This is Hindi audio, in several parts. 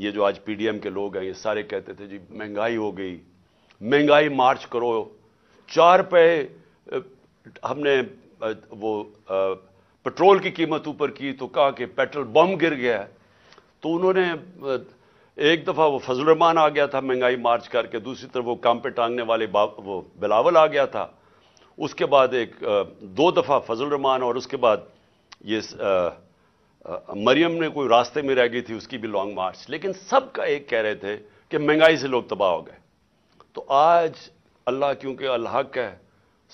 ये जो आज पीडीएम के लोग हैं ये सारे कहते थे जी महंगाई हो गई महंगाई मार्च करो चार पे हमने वो पेट्रोल की कीमत ऊपर की तो कहा कि पेट्रोल बम गिर गया तो उन्होंने एक दफ़ा वो फजलरमान आ गया था महंगाई मार्च करके दूसरी तरफ वो काम पे टांगने वाले वो बिलावल आ गया था उसके बाद एक दो दफ़ा फजल रहमान और उसके बाद ये मरियम ने कोई रास्ते में रह गई थी उसकी भी लॉन्ग मार्च लेकिन सब का एक कह रहे थे कि महंगाई से लोग तबाह हो गए तो आज अल्लाह क्योंकि अल्हक है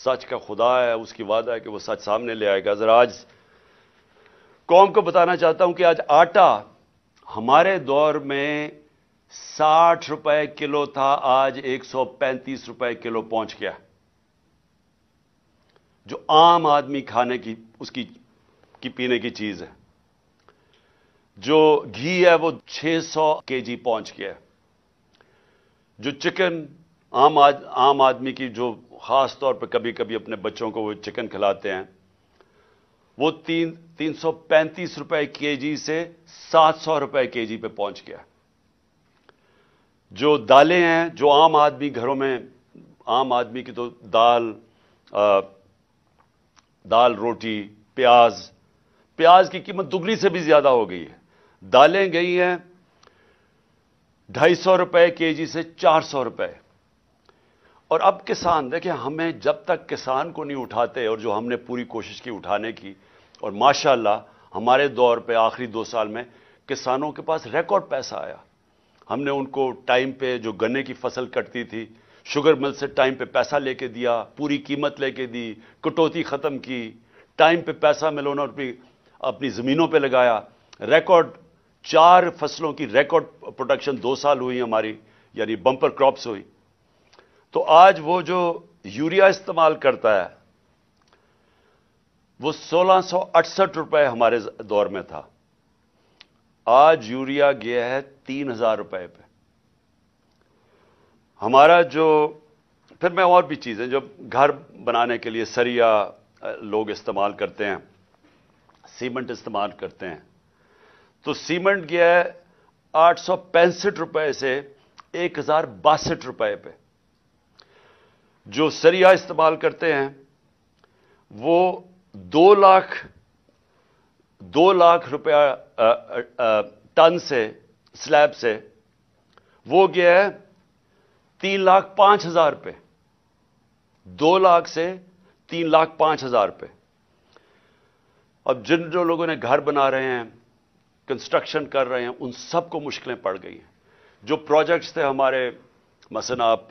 सच का खुदा है उसकी वादा है कि वो सच सामने ले आएगा ज़रा आज कौम को बताना चाहता हूं कि आज आटा हमारे दौर में साठ रुपए किलो था आज एक सौ पैंतीस रुपए किलो पहुंच गया जो आम आदमी खाने की उसकी की पीने की चीज़ है जो घी है वो 600 जी पहुंच गया है जो चिकन आम आद, आम आदमी की जो ख़ास तौर पर कभी कभी अपने बच्चों को वो चिकन खिलाते हैं वो तीन तीन सौ पैंतीस रुपए के जी से सात सौ रुपए के जी पर पहुंच गया जो दालें हैं जो आम आदमी घरों में आम आदमी की तो दाल आ, दाल रोटी प्याज प्याज की कीमत दुगनी से भी ज़्यादा हो गई है दालें गई हैं ढाई सौ रुपए के जी से चार सौ रुपए और अब किसान देखिए हमें जब तक किसान को नहीं उठाते और जो हमने पूरी कोशिश की उठाने की और माशाल्लाह हमारे दौर पे आखिरी दो साल में किसानों के पास रिकॉर्ड पैसा आया हमने उनको टाइम पे जो गन्ने की फसल कटती थी शुगर मिल से टाइम पे पैसा लेके दिया पूरी कीमत लेके दी कटौती ख़त्म की टाइम पे पैसा मिलोना अपनी अपनी ज़मीनों पे लगाया रिकॉर्ड चार फसलों की रिकॉर्ड प्रोडक्शन दो साल हुई हमारी यानी बंपर क्रॉप्स हुई तो आज वो जो यूरिया इस्तेमाल करता है वो सोलह रुपए हमारे दौर में था आज यूरिया गया है तीन हजार रुपए पे हमारा जो फिर मैं और भी चीज़ें जो घर बनाने के लिए सरिया लोग इस्तेमाल करते हैं सीमेंट इस्तेमाल करते हैं तो सीमेंट गया है आठ सौ पैंसठ रुपए से एक हजार बासठ रुपए पे जो सरिया इस्तेमाल करते हैं वो दो लाख दो लाख रुपया टन से स्लैब से वो गया है तीन लाख पांच हजार पे दो लाख से तीन लाख पांच हजार पे अब जिन जो लोगों ने घर बना रहे हैं कंस्ट्रक्शन कर रहे हैं उन सबको मुश्किलें पड़ गई हैं जो प्रोजेक्ट्स थे हमारे मसन आप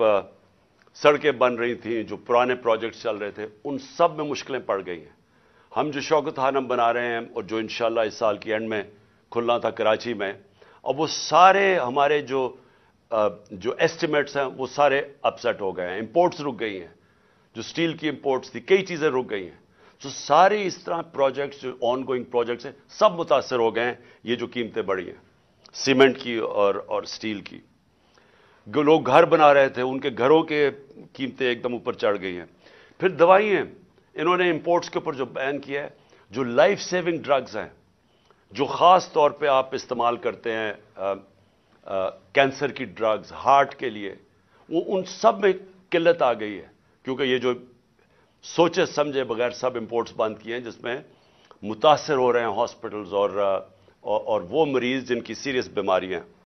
सड़कें बन रही थी जो पुराने प्रोजेक्ट्स चल रहे थे उन सब में मुश्किलें पड़ गई हैं हम जो शौकत हानम बना रहे हैं और जो इन इस साल की एंड में खुलना था कराची में अब वो सारे हमारे जो जो एस्टिमेट्स हैं वो सारे अपसेट हो गए हैं इम्पोर्ट्स रुक गई हैं जो स्टील की इम्पोर्ट्स थी कई चीज़ें रुक गई हैं तो सारे इस तरह प्रोजेक्ट्स जो ऑन गोइंग प्रोजेक्ट्स हैं सब मुतासर हो गए हैं ये जो कीमतें बढ़ी हैं सीमेंट की और और स्टील की जो लोग घर बना रहे थे उनके घरों के कीमतें एकदम ऊपर चढ़ गई हैं फिर दवाइयाँ इन्होंने इम्पोर्ट्स के ऊपर जो बैन किया है जो लाइफ सेविंग ड्रग्स हैं जो ख़ास तौर पे आप इस्तेमाल करते हैं आ, आ, कैंसर की ड्रग्स हार्ट के लिए वो उन सब में किल्लत आ गई है क्योंकि ये जो सोचे समझे बगैर सब इम्पोर्ट्स बंद किए हैं जिसमें मुतासर हो रहे हैं हॉस्पिटल्स और, और और वो मरीज़ जिनकी सीरियस बीमारियाँ